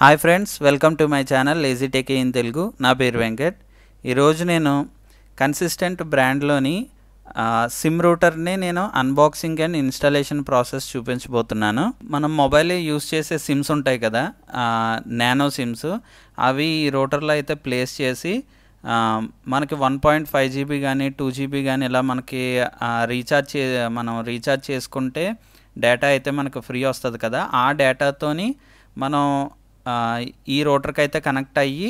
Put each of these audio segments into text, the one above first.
hi friends welcome to my channel lazy tech in Telugu నా పేరు వెంకట్ ఈరోజు నేను కన్సిస్టెంట్ బ్రాండ్లోని సిమ్ రూటర్ని నేను అన్బాక్సింగ్ అండ్ ఇన్స్టాలేషన్ ప్రాసెస్ చూపించబోతున్నాను మనం మొబైల్ యూస్ చేసే సిమ్స్ ఉంటాయి కదా నానో సిమ్స్ అవి ఈ రూటర్లో అయితే ప్లేస్ చేసి మనకి వన్ పాయింట్ ఫైవ్ జీబీ కానీ టూ జీబీ కానీ ఇలా మనకి రీఛార్జ్ చే మనం రీఛార్జ్ చేసుకుంటే డేటా అయితే మనకు ఫ్రీ వస్తుంది కదా ఆ డేటాతోని మనం ఈ రోటర్కి అయితే కనెక్ట్ అయ్యి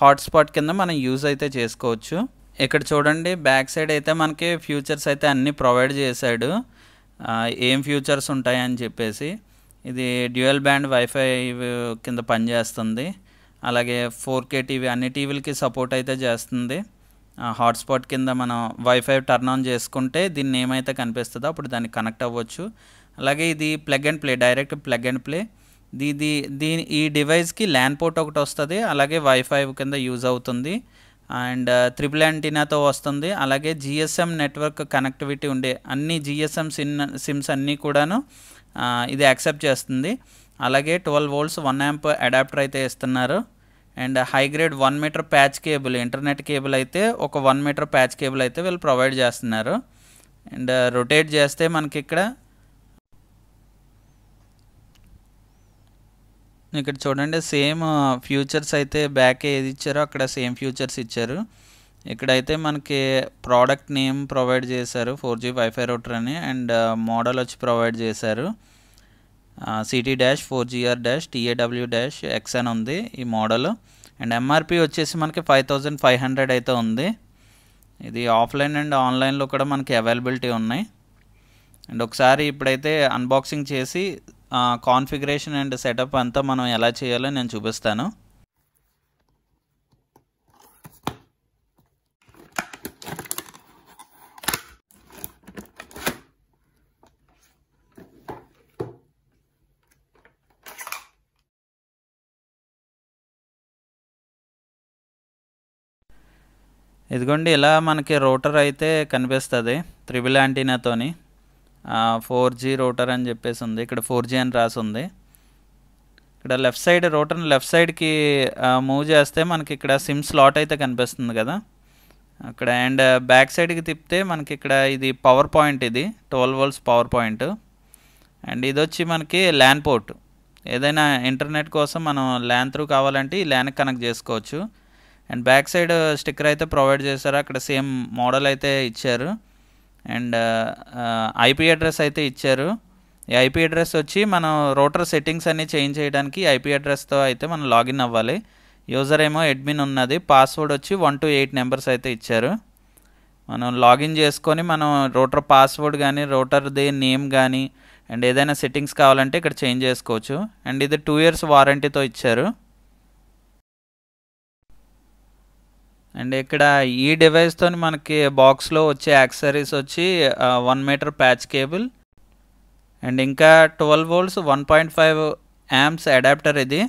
హాట్స్పాట్ కింద మనం యూజ్ అయితే చేసుకోవచ్చు ఇక్కడ చూడండి బ్యాక్ సైడ్ అయితే మనకి ఫ్యూచర్స్ అయితే అన్నీ ప్రొవైడ్ చేశాడు ఏం ఫ్యూచర్స్ ఉంటాయని చెప్పేసి ఇది డ్యూయల్ బ్యాండ్ వైఫై కింద పనిచేస్తుంది అలాగే ఫోర్ కే టీవీ అన్ని టీవీలకి సపోర్ట్ అయితే చేస్తుంది హాట్స్పాట్ కింద మనం వైఫై టర్న్ ఆన్ చేసుకుంటే దీన్ని ఏమైతే కనిపిస్తుందో అప్పుడు దానికి కనెక్ట్ అవ్వచ్చు అలాగే ఇది plug and play direct plug and play ఇది దీని ఈ డివైస్కి ల్యాన్ పోర్ట్ ఒకటి వస్తుంది అలాగే వైఫై కింద యూజ్ అవుతుంది అండ్ uh, త్రిబుల్ యాంటీనాతో వస్తుంది అలాగే జిఎస్ఎం నెట్వర్క్ కనెక్టివిటీ ఉండే అన్ని జిఎస్ఎం సిమ్ సిమ్స్ అన్నీ కూడాను uh, ఇది యాక్సెప్ట్ చేస్తుంది అలాగే twelve volts one amp adapter అయితే ఇస్తున్నారు and high grade one metre patch cable internet cable అయితే ఒక వన్ మీటర్ ప్యాచ్ కేబుల్ అయితే వీళ్ళు ప్రొవైడ్ చేస్తున్నారు అండ్ రొటేట్ చేస్తే మనకి ఇక్కడ ఇక్కడ చూడండి సేమ్ ఫ్యూచర్స్ అయితే బ్యాక్ ఏది ఇచ్చారో అక్కడ సేమ్ ఫ్యూచర్స్ ఇచ్చారు ఇక్కడైతే మనకి ప్రోడక్ట్ నేమ్ ప్రొవైడ్ చేశారు ఫోర్ జీ వైఫై రౌటర్ అని అండ్ మోడల్ వచ్చి ప్రొవైడ్ చేశారు CT dash four GR dash TAW dash X అని ఉంది ఈ మోడల్ అండ్ ఎంఆర్పి వచ్చేసి మనకి ఫైవ్ థౌజండ్ ఫైవ్ హండ్రెడ్ అయితే ఉంది ఇది ఆఫ్లైన్ అండ్ ఆన్లైన్లో కూడా మనకి అవైలబిలిటీ ఉన్నాయి అండ్ ఒకసారి ఇప్పుడైతే అన్బాక్సింగ్ చేసి కాన్ఫిగరేషన్ అండ్ సెటప్ అంతా మనం ఎలా చేయాలో నేను చూపిస్తాను ఇదిగోండి ఇలా మనకి రోటర్ అయితే కనిపిస్తుంది త్రిబుల్ యాంటీనాతోని ఫోర్ జీ రోటర్ అని చెప్పేసి ఉంది ఇక్కడ ఫోర్ జీ అని రాసి ఉంది ఇక్కడ లెఫ్ట్ సైడ్ రోటర్ని లెఫ్ట్ సైడ్కి మూవ్ చేస్తే మనకి ఇక్కడ సిమ్ స్లాట్ అయితే కనిపిస్తుంది కదా అక్కడ అండ్ బ్యాక్ సైడ్కి తిప్పితే మనకి ఇక్కడ ఇది పవర్ పాయింట్ ఇది twelve volts power point and ఇది వచ్చి మనకి ల్యాన్ పోర్ట్ ఏదైనా ఇంటర్నెట్ కోసం మనం ల్యాన్ త్రూ కావాలంటే ఈ ల్యాన్కి కనెక్ట్ చేసుకోవచ్చు అండ్ బ్యాక్ సైడ్ స్టిక్కర్ అయితే ప్రొవైడ్ చేశారు అక్కడ సేమ్ మోడల్ అయితే ఇచ్చారు అండ్ ఐపీ అడ్రస్ అయితే ఇచ్చారు ఈ ఐపీ అడ్రస్ వచ్చి మనం రోటర్ సెట్టింగ్స్ అన్నీ చేంజ్ చేయడానికి ఐపీ అడ్రస్తో అయితే మనం లాగిన్ అవ్వాలి యూజర్ ఏమో అడ్మిన్ ఉన్నది పాస్వర్డ్ వచ్చి వన్ టు ఎయిట్ నెంబర్స్ అయితే ఇచ్చారు మనం లాగిన్ చేసుకొని మనం రోటర్ పాస్వర్డ్ కానీ రోటర్ది నేమ్ కానీ అండ్ ఏదైనా సెట్టింగ్స్ కావాలంటే ఇక్కడ చేంజ్ చేసుకోవచ్చు అండ్ ఇది టూ ఇయర్స్ వారంటీతో ఇచ్చారు అండ్ ఇక్కడ ఈ డివైస్తో మనకి బాక్స్లో వచ్చే యాక్సరీస్ వచ్చి one metre patch cable and ఇంకా twelve volts one point five amps adapter ఇది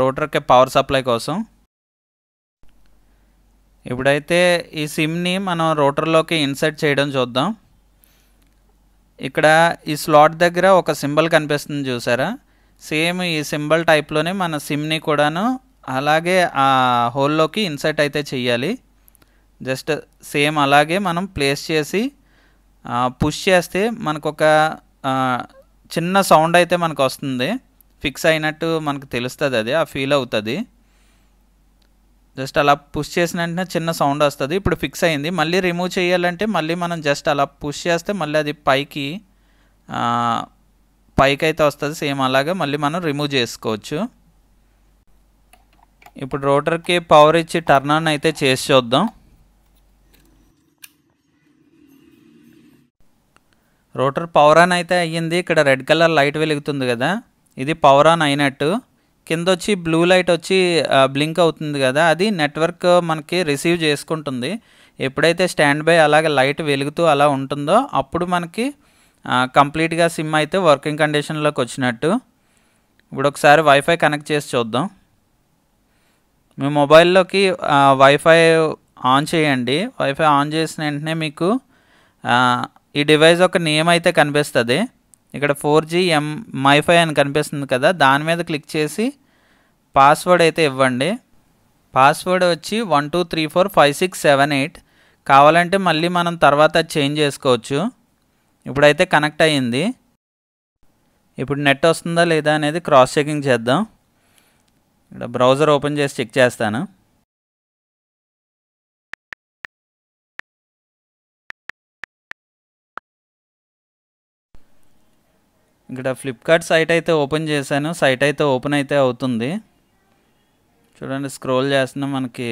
రోటర్కి పవర్ సప్లై కోసం ఇప్పుడైతే ఈ సిమ్ని మనం రోటర్లోకి ఇన్సర్ట్ చేయడం చూద్దాం ఇక్కడ ఈ స్లాట్ దగ్గర ఒక సింబల్ కనిపిస్తుంది చూసారా సేమ్ ఈ సింబల్ టైప్లోనే మన సిమ్ని కూడాను అలాగే ఆ హోల్లోకి ఇన్సర్ట్ అయితే చెయ్యాలి జస్ట్ సేమ్ అలాగే మనం ప్లేస్ చేసి పుష్ చేస్తే మనకు ఒక చిన్న సౌండ్ అయితే మనకు వస్తుంది ఫిక్స్ అయినట్టు మనకు తెలుస్తుంది అది ఆ ఫీల్ అవుతుంది జస్ట్ అలా పుష్ చేసిన వెంటనే చిన్న సౌండ్ వస్తుంది ఇప్పుడు ఫిక్స్ అయింది మళ్ళీ రిమూవ్ చేయాలంటే మళ్ళీ మనం జస్ట్ అలా పుష్ చేస్తే మళ్ళీ అది పైకి పైకి అయితే వస్తుంది సేమ్ అలాగే మళ్ళీ మనం రిమూవ్ చేసుకోవచ్చు ఇప్పుడు రోటర్కి పవర్ ఇచ్చి టర్న్ ఆన్ అయితే చేసి చూద్దాం రోటర్ పవర్ ఆన్ అయితే అయ్యింది ఇక్కడ రెడ్ కలర్ లైట్ వెలుగుతుంది కదా ఇది పవర్ ఆన్ అయినట్టు కింద వచ్చి బ్లూ లైట్ వచ్చి బ్లింక్ అవుతుంది కదా అది నెట్వర్క్ మనకి రిసీవ్ చేసుకుంటుంది ఎప్పుడైతే స్టాండ్ బై అలాగే లైట్ వెలుగుతూ అలా ఉంటుందో అప్పుడు మనకి కంప్లీట్గా సిమ్ అయితే వర్కింగ్ కండిషన్లోకి వచ్చినట్టు ఇప్పుడు ఒకసారి వైఫై కనెక్ట్ చేసి చూద్దాం మీ మొబైల్లోకి వైఫై ఆన్ చేయండి వైఫై ఆన్ చేసిన వెంటనే మీకు ఈ డివైస్ ఒక నేమ్ అయితే కనిపిస్తుంది ఇక్కడ ఫోర్ జీ ఎం మైఫై అని కనిపిస్తుంది కదా దాని మీద క్లిక్ చేసి పాస్వర్డ్ అయితే ఇవ్వండి పాస్వర్డ్ వచ్చి one two three four five six seven eight కావాలంటే మళ్ళీ మనం తర్వాత చేంజ్ చేసుకోవచ్చు ఇప్పుడైతే కనెక్ట్ అయ్యింది ఇప్పుడు నెట్ వస్తుందా లేదా అనేది క్రాస్ చెకింగ్ చేద్దాం ఇక్కడ బ్రౌజర్ ఓపెన్ చేసి చెక్ చేస్తాను ఇక్కడ ఫ్లిప్కార్ట్ సైట్ అయితే ఓపెన్ చేశాను సైట్ అయితే ఓపెన్ అయితే అవుతుంది చూడండి స్క్రోల్ చేస్తున్నా మనకి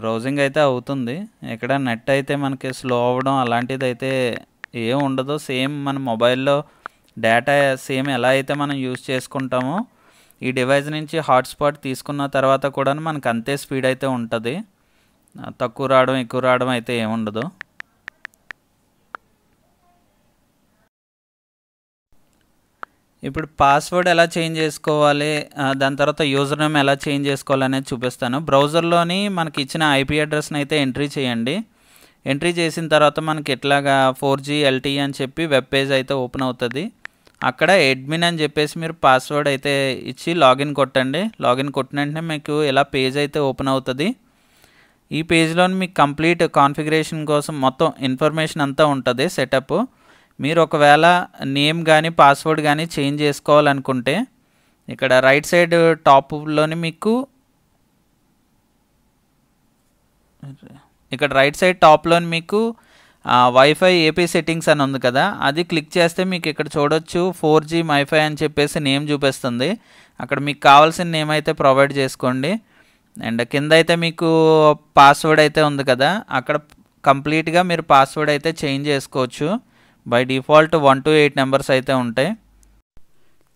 బ్రౌజింగ్ అయితే అవుతుంది ఇక్కడ నెట్ అయితే మనకి స్లో అవ్వడం అలాంటిది అయితే ఏం ఉండదు సేమ్ మన మొబైల్లో డేటా సేమ్ ఎలా అయితే మనం యూజ్ చేసుకుంటామో ఈ డివైస్ నుంచి హాట్స్పాట్ తీసుకున్న తర్వాత కూడా మనకు అంతే స్పీడ్ అయితే ఉంటుంది తక్కువ రావడం ఎక్కువ రావడం అయితే ఏముండదు ఇప్పుడు పాస్వర్డ్ ఎలా చేంజ్ చేసుకోవాలి దాని తర్వాత యూజర్ నేమ్ ఎలా చేంజ్ చేసుకోవాలి అనేది చూపిస్తాను బ్రౌజర్లోని మనకి ఇచ్చిన ఐపీ అడ్రస్ని అయితే ఎంట్రీ చేయండి ఎంట్రీ చేసిన తర్వాత మనకి ఎట్లాగా ఫోర్ జీ ఎల్టీ అని చెప్పి వెబ్ పేజ్ అయితే ఓపెన్ అవుతుంది అక్కడ అడ్మిన్ అని చెప్పేసి మీరు పాస్వర్డ్ అయితే ఇచ్చి లాగిన్ కొట్టండి లాగిన్ కొట్టిన వెంటనే మీకు ఇలా పేజ్ అయితే ఓపెన్ అవుతుంది ఈ పేజ్లో మీకు కంప్లీట్ కాన్ఫిగరేషన్ కోసం మొత్తం ఇన్ఫర్మేషన్ అంతా ఉంటుంది సెటప్ మీరు ఒకవేళ నేమ్ కానీ పాస్వర్డ్ కానీ చేంజ్ చేసుకోవాలనుకుంటే ఇక్కడ రైట్ సైడ్ టాప్లోని మీకు ఇక్కడ రైట్ సైడ్ టాప్లోని మీకు వైఫై ఏపీ సెట్టింగ్స్ అని ఉంది కదా అది క్లిక్ చేస్తే మీకు ఇక్కడ చూడొచ్చు ఫోర్ జీ వైఫై అని చెప్పేసి నేమ్ చూపిస్తుంది అక్కడ మీకు కావాల్సిన నేమ్ అయితే ప్రొవైడ్ చేసుకోండి అండ్ కింద అయితే మీకు పాస్వర్డ్ అయితే ఉంది కదా అక్కడ కంప్లీట్గా మీరు పాస్వర్డ్ అయితే చేంజ్ చేసుకోవచ్చు by default one to eight numbers అయితే ఉంటాయి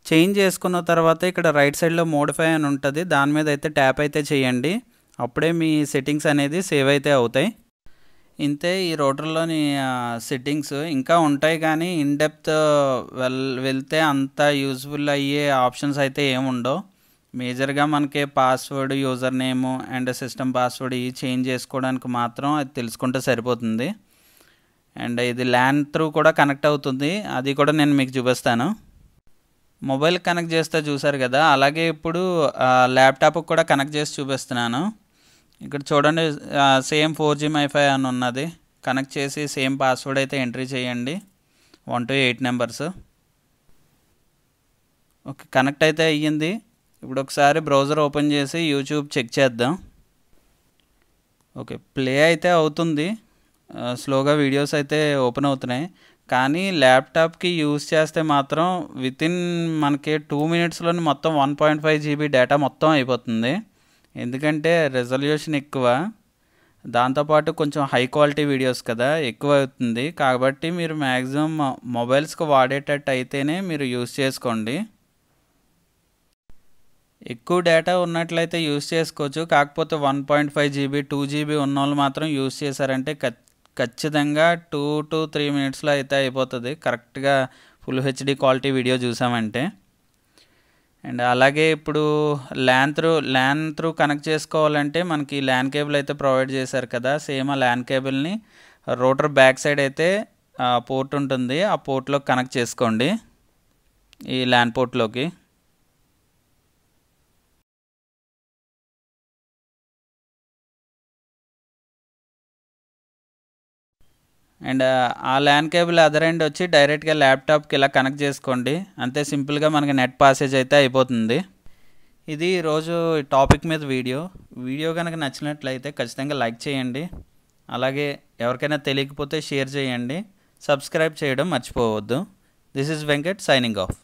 చేంజ్ చేసుకున్న తర్వాత ఇక్కడ రైట్ సైడ్లో మోడిఫై అని ఉంటుంది దాని మీద అయితే ట్యాప్ అయితే చేయండి అప్పుడే మీ సెట్టింగ్స్ అనేది సేవ్ అయితే అవుతాయి ఇంతే ఈ రోటర్లోని సెట్టింగ్స్ ఇంకా ఉంటాయి కానీ ఇన్ డెప్త్ వెల్ వెళ్తే అంత యూజ్ఫుల్ అయ్యే ఆప్షన్స్ అయితే ఏముండవు మేజర్గా మనకి password user name and system password ఇవి చేంజ్ చేసుకోవడానికి మాత్రం అది తెలుసుకుంటే సరిపోతుంది అండ్ ఇది ల్యాన్ త్రూ కూడా కనెక్ట్ అవుతుంది అది కూడా నేను మీకు చూపిస్తాను మొబైల్ కనెక్ట్ చేస్తే చూసారు కదా అలాగే ఇప్పుడు ల్యాప్టాప్కి కూడా కనెక్ట్ చేసి చూపిస్తున్నాను ఇక్కడ చూడండి సేమ్ ఫోర్ జీ మైఫై అని ఉన్నది కనెక్ట్ చేసి సేమ్ పాస్వర్డ్ అయితే ఎంట్రీ చేయండి one to eight numbers okay connect అయితే అయ్యింది ఇప్పుడు ఒకసారి బ్రౌజర్ ఓపెన్ చేసి యూట్యూబ్ చెక్ చేద్దాం ఓకే ప్లే అయితే అవుతుంది స్లోగా వీడియోస్ అయితే ఓపెన్ అవుతున్నాయి కానీ ల్యాప్టాప్కి యూజ్ చేస్తే మాత్రం వితిన్ మనకి టూ మినిట్స్లోని మొత్తం one point five GB data మొత్తం అయిపోతుంది ఎందుకంటే రెజల్యూషన్ ఎక్కువ దాంతోపాటు కొంచెం హై క్వాలిటీ వీడియోస్ కదా ఎక్కువ అవుతుంది కాబట్టి మీరు మ్యాక్సిమం మొబైల్స్కి వాడేటట్టు అయితేనే మీరు యూస్ చేసుకోండి ఎక్కువ డేటా ఉన్నట్లయితే యూస్ చేసుకోవచ్చు కాకపోతే one point five GB two GB ఉన్న వాళ్ళు మాత్రం యూస్ చేశారంటే ఖచ్చితంగా టూ టు త్రీ మినిట్స్లో అయితే అయిపోతుంది కరెక్ట్గా ఫుల్ హెచ్డి క్వాలిటీ వీడియో చూసామంటే అండ్ అలాగే ఇప్పుడు LAN through LAN through connect చేసుకోవాలంటే మనకి ల్యాన్ కేబుల్ అయితే ప్రొవైడ్ చేశారు కదా సేమ్ ఆ ల్యాన్ కేబుల్ని రోటర్ బ్యాక్ సైడ్ అయితే పోర్ట్ ఉంటుంది ఆ పోర్ట్లోకి కనెక్ట్ చేసుకోండి ఈ ల్యాన్ పోర్ట్లోకి అండ్ ఆ ల్యాన్ కేబుల్ అదర్ ఎండ్ వచ్చి డైరెక్ట్గా ల్యాప్టాప్కి ఇలా కనెక్ట్ చేసుకోండి అంతే సింపుల్గా మనకి నెట్ పాసేజ్ అయితే అయిపోతుంది ఇది రోజు టాపిక్ మీద వీడియో వీడియో కనుక నచ్చినట్లయితే ఖచ్చితంగా లైక్ చేయండి అలాగే ఎవరికైనా తెలియకపోతే షేర్ చేయండి సబ్స్క్రైబ్ చేయడం మర్చిపోవద్దు this is Venkat signing of